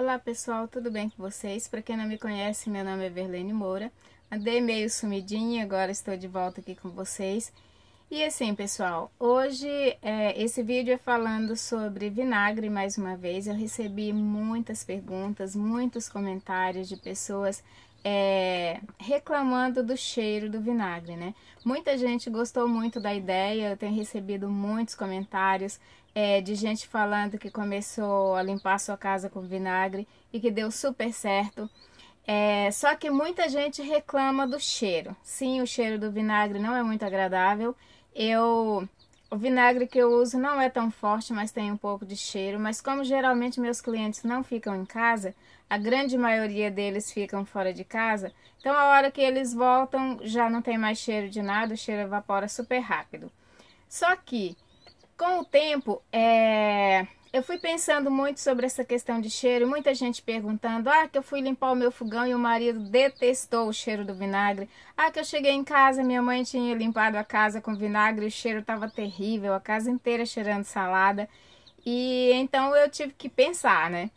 Olá pessoal, tudo bem com vocês? Para quem não me conhece, meu nome é Verlene Moura. Andei meio sumidinha, agora estou de volta aqui com vocês. E assim, pessoal, hoje é, esse vídeo é falando sobre vinagre mais uma vez. Eu recebi muitas perguntas, muitos comentários de pessoas é, reclamando do cheiro do vinagre, né? Muita gente gostou muito da ideia, eu tenho recebido muitos comentários é, de gente falando que começou a limpar sua casa com vinagre e que deu super certo. É, só que muita gente reclama do cheiro. Sim, o cheiro do vinagre não é muito agradável. Eu o vinagre que eu uso não é tão forte, mas tem um pouco de cheiro. Mas como geralmente meus clientes não ficam em casa, a grande maioria deles ficam fora de casa, então a hora que eles voltam já não tem mais cheiro de nada, o cheiro evapora super rápido. Só que com o tempo, é, eu fui pensando muito sobre essa questão de cheiro, muita gente perguntando: ah, que eu fui limpar o meu fogão e o marido detestou o cheiro do vinagre. Ah, que eu cheguei em casa, minha mãe tinha limpado a casa com vinagre, e o cheiro estava terrível, a casa inteira cheirando salada. E então eu tive que pensar, né?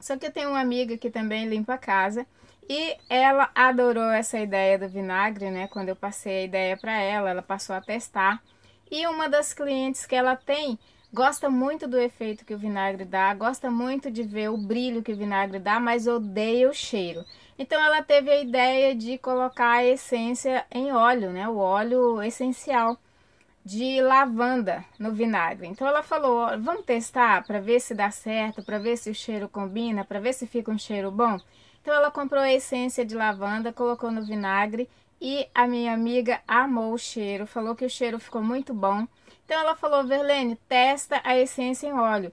Só que eu tenho uma amiga que também limpa a casa e ela adorou essa ideia do vinagre, né? Quando eu passei a ideia para ela, ela passou a testar. E uma das clientes que ela tem gosta muito do efeito que o vinagre dá, gosta muito de ver o brilho que o vinagre dá, mas odeia o cheiro. Então ela teve a ideia de colocar a essência em óleo, né? O óleo essencial de lavanda no vinagre. Então ela falou: "Vamos testar para ver se dá certo, para ver se o cheiro combina, para ver se fica um cheiro bom". Então ela comprou a essência de lavanda, colocou no vinagre e a minha amiga amou o cheiro, falou que o cheiro ficou muito bom. Então ela falou: Verlene, testa a essência em óleo.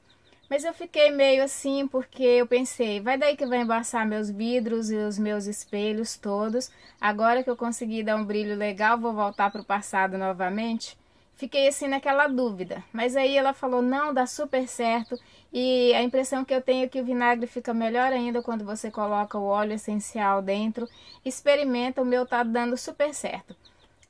Mas eu fiquei meio assim porque eu pensei: vai daí que vai embaçar meus vidros e os meus espelhos todos. Agora que eu consegui dar um brilho legal, vou voltar para o passado novamente fiquei assim naquela dúvida. Mas aí ela falou: não, dá super certo. E a impressão que eu tenho é que o vinagre fica melhor ainda quando você coloca o óleo essencial dentro. Experimenta, o meu tá dando super certo.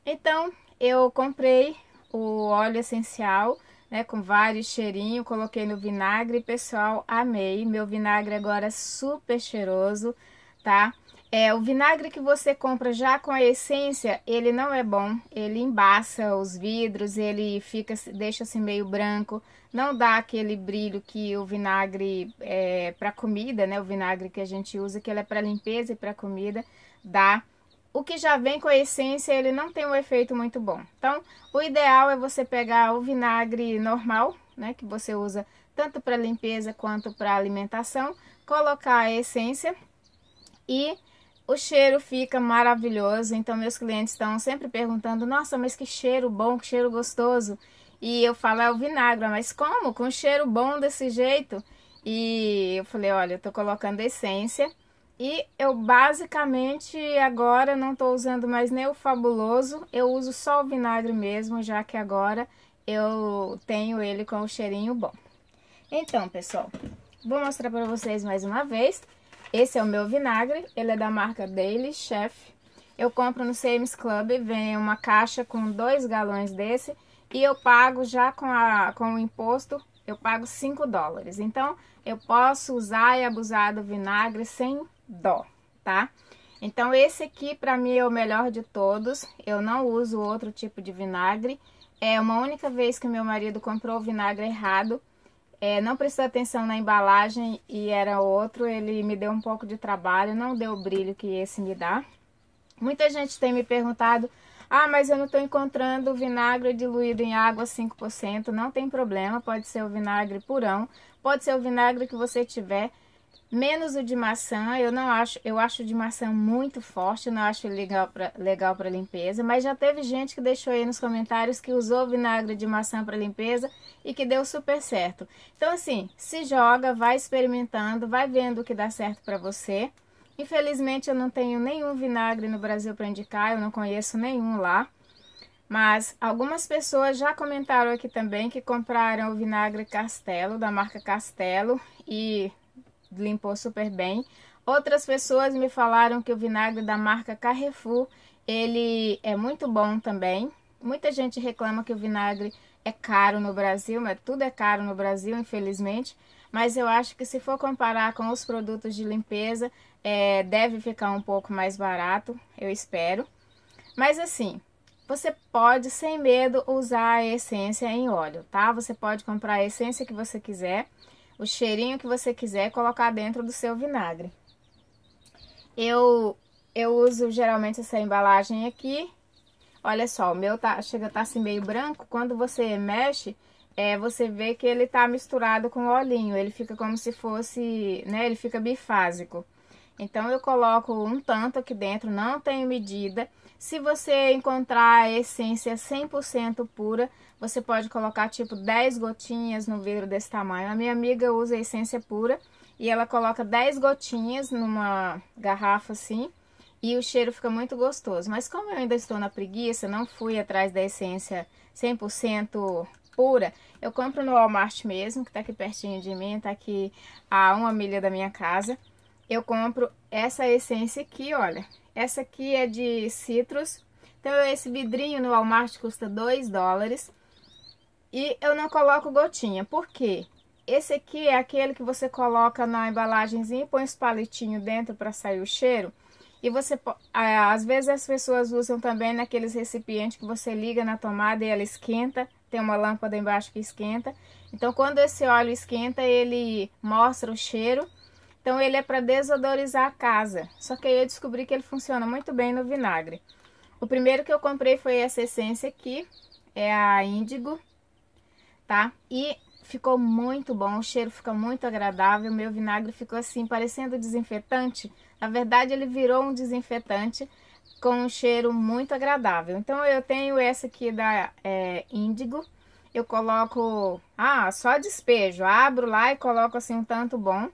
Então eu comprei o óleo essencial. Né, com vários cheirinhos, coloquei no vinagre, pessoal, amei. Meu vinagre agora é super cheiroso, tá? É, o vinagre que você compra já com a essência, ele não é bom. Ele embaça os vidros, ele fica, deixa assim meio branco, não dá aquele brilho que o vinagre é, para comida, né? O vinagre que a gente usa, que ele é para limpeza e para comida, dá. O que já vem com a essência, ele não tem um efeito muito bom. Então, o ideal é você pegar o vinagre normal, né? Que você usa tanto para limpeza quanto para alimentação, colocar a essência e o cheiro fica maravilhoso, então meus clientes estão sempre perguntando: "Nossa, mas que cheiro bom, que cheiro gostoso". E eu falo: "É o vinagre, mas como? Com cheiro bom desse jeito?" E eu falei: "Olha, eu tô colocando essência e eu basicamente agora não estou usando mais nem o fabuloso, eu uso só o vinagre mesmo, já que agora eu tenho ele com o cheirinho bom. Então, pessoal, vou mostrar para vocês mais uma vez. Esse é o meu vinagre, ele é da marca Daily Chef. Eu compro no Sam's Club, vem uma caixa com dois galões desse e eu pago já com, a, com o imposto, eu pago 5 dólares. Então, eu posso usar e abusar do vinagre sem dó, tá? Então, esse aqui para mim é o melhor de todos, eu não uso outro tipo de vinagre. É uma única vez que meu marido comprou o vinagre errado é, não prestou atenção na embalagem e era outro, ele me deu um pouco de trabalho, não deu o brilho que esse me dá. Muita gente tem me perguntado, ah, mas eu não estou encontrando vinagre diluído em água 5%, não tem problema, pode ser o vinagre purão, pode ser o vinagre que você tiver, menos o de maçã. Eu não acho, eu acho o de maçã muito forte, não acho legal para legal para limpeza, mas já teve gente que deixou aí nos comentários que usou vinagre de maçã para limpeza e que deu super certo. Então assim, se joga, vai experimentando, vai vendo o que dá certo para você. Infelizmente eu não tenho nenhum vinagre no Brasil para indicar, eu não conheço nenhum lá. Mas algumas pessoas já comentaram aqui também que compraram o vinagre Castelo, da marca Castelo, e limpou super bem. Outras pessoas me falaram que o vinagre da marca Carrefour, ele é muito bom também. Muita gente reclama que o vinagre é caro no Brasil, mas tudo é caro no Brasil, infelizmente. Mas eu acho que se for comparar com os produtos de limpeza, é, deve ficar um pouco mais barato, eu espero. Mas assim, você pode sem medo usar a essência em óleo, tá? Você pode comprar a essência que você quiser o cheirinho que você quiser colocar dentro do seu vinagre. Eu, eu uso geralmente essa embalagem aqui. Olha só, o meu tá, chega a tá assim meio branco. Quando você mexe, é, você vê que ele tá misturado com olhinho. Ele fica como se fosse, né, ele fica bifásico. Então eu coloco um tanto aqui dentro, não tenho medida. Se você encontrar a essência 100% pura, você pode colocar tipo 10 gotinhas no vidro desse tamanho. A minha amiga usa a essência pura e ela coloca 10 gotinhas numa garrafa assim e o cheiro fica muito gostoso. Mas como eu ainda estou na preguiça, não fui atrás da essência 100% pura, eu compro no Walmart mesmo, que tá aqui pertinho de mim, tá aqui a uma milha da minha casa. Eu compro essa essência aqui, olha. Essa aqui é de citros. Então esse vidrinho no Walmart custa 2 dólares. E eu não coloco gotinha, por quê? Esse aqui é aquele que você coloca na embalagem e põe os palitinhos dentro para sair o cheiro. E você, às vezes as pessoas usam também naqueles recipientes que você liga na tomada e ela esquenta. Tem uma lâmpada embaixo que esquenta. Então, quando esse óleo esquenta, ele mostra o cheiro. Então, ele é para desodorizar a casa. Só que aí eu descobri que ele funciona muito bem no vinagre. O primeiro que eu comprei foi essa essência aqui. É a índigo tá? E ficou muito bom, o cheiro fica muito agradável, meu vinagre ficou assim, parecendo desinfetante. Na verdade, ele virou um desinfetante com um cheiro muito agradável. Então, eu tenho essa aqui da é, Índigo, eu coloco, ah, só despejo, abro lá e coloco assim um tanto bom.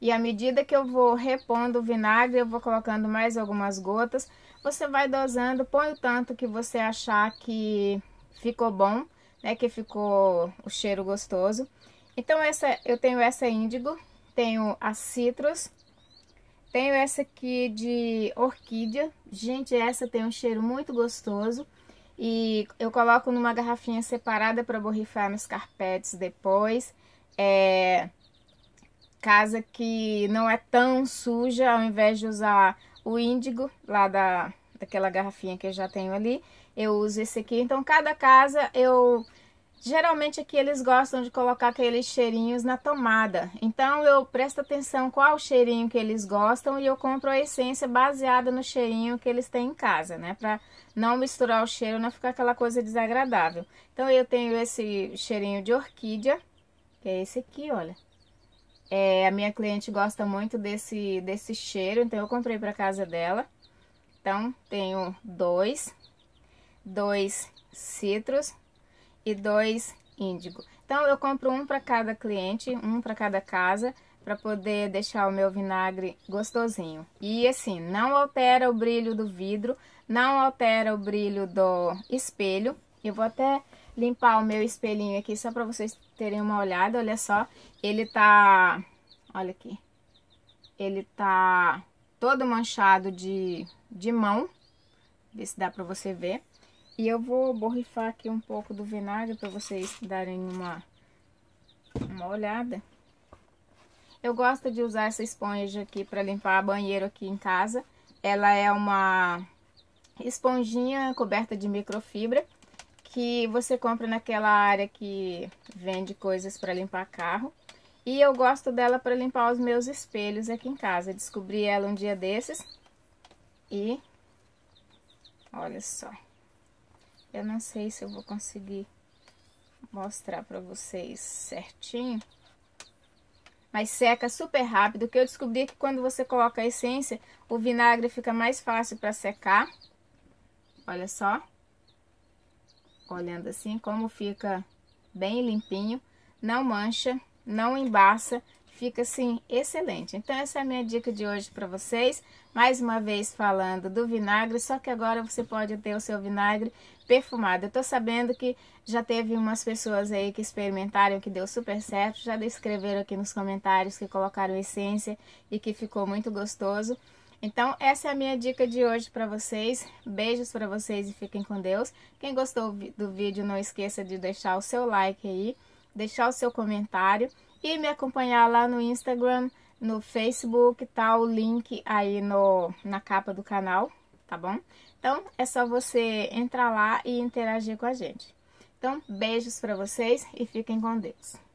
E à medida que eu vou repondo o vinagre, eu vou colocando mais algumas gotas. Você vai dosando, põe o tanto que você achar que ficou bom né? Que ficou o cheiro gostoso. Então essa, eu tenho essa índigo, tenho a citrus, tenho essa aqui de orquídea. Gente, essa tem um cheiro muito gostoso. E eu coloco numa garrafinha separada para borrifar meus carpetes depois. É, casa que não é tão suja, ao invés de usar o índigo lá da, daquela garrafinha que eu já tenho ali, eu uso esse aqui. Então, cada casa eu Geralmente aqui eles gostam de colocar aqueles cheirinhos na tomada. Então eu presto atenção qual cheirinho que eles gostam e eu compro a essência baseada no cheirinho que eles têm em casa, né? Pra não misturar o cheiro, não ficar aquela coisa desagradável. Então eu tenho esse cheirinho de orquídea, que é esse aqui, olha. É, a minha cliente gosta muito desse, desse cheiro, então eu comprei para casa dela. Então tenho dois, dois citros e dois índigo. Então eu compro um para cada cliente, um para cada casa, para poder deixar o meu vinagre gostosinho. E assim, não altera o brilho do vidro, não altera o brilho do espelho. Eu vou até limpar o meu espelhinho aqui só para vocês terem uma olhada, olha só. Ele tá, olha aqui. Ele tá todo manchado de de mão. Vê se dá para você ver. E eu vou borrifar aqui um pouco do vinagre para vocês darem uma, uma olhada. Eu gosto de usar essa esponja aqui para limpar banheiro aqui em casa. Ela é uma esponjinha coberta de microfibra que você compra naquela área que vende coisas para limpar carro. E eu gosto dela para limpar os meus espelhos aqui em casa. Descobri ela um dia desses e olha só. Eu não sei se eu vou conseguir mostrar pra vocês certinho. Mas seca super rápido, que eu descobri que quando você coloca a essência, o vinagre fica mais fácil para secar. Olha só. Olhando assim, como fica bem limpinho. Não mancha, não embaça fica assim excelente. Então essa é a minha dica de hoje para vocês. Mais uma vez falando do vinagre, só que agora você pode ter o seu vinagre perfumado. Eu tô sabendo que já teve umas pessoas aí que experimentaram que deu super certo, já descreveram aqui nos comentários que colocaram essência e que ficou muito gostoso. Então, essa é a minha dica de hoje para vocês. Beijos para vocês e fiquem com Deus. Quem gostou do vídeo, não esqueça de deixar o seu like aí, deixar o seu comentário e me acompanhar lá no Instagram, no Facebook, tá o link aí no, na capa do canal, tá bom? Então é só você entrar lá e interagir com a gente. Então, beijos para vocês e fiquem com Deus.